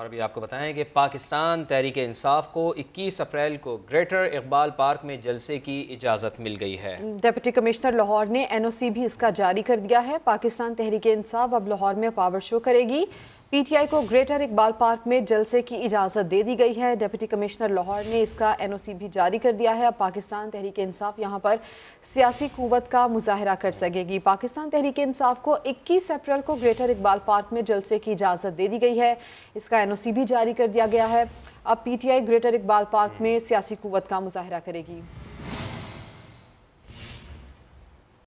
और अभी आपको बताएं कि पाकिस्तान तहरीक इंसाफ को 21 अप्रैल को ग्रेटर इकबाल पार्क में जलसे की इजाज़त मिल गई है डेप्टी कमिश्नर लाहौर ने एनओसी भी इसका जारी कर दिया है पाकिस्तान तहरीक इंसाफ अब लाहौर में पावर शो करेगी पीटीआई को ग्रेटर इकबाल पार्क में जलसे की इजाज़त दे दी गई है डिप्टी कमिश्नर लाहौर ने इसका एनओसी भी जारी कर दिया है अब पाकिस्तान तहरीक इंसाफ यहां पर सियासी कुवत का मुजाहरा कर सकेगी पाकिस्तान तहरीक इंसाफ को 21 अप्रैल को ग्रेटर इकबाल पार्क में जलसे की इजाज़त दे दी गई है इसका एन भी जारी कर दिया गया है अब पी ग्रेटर इकबाल पार्क में सियासी कुवत का मुजाहरा करेगी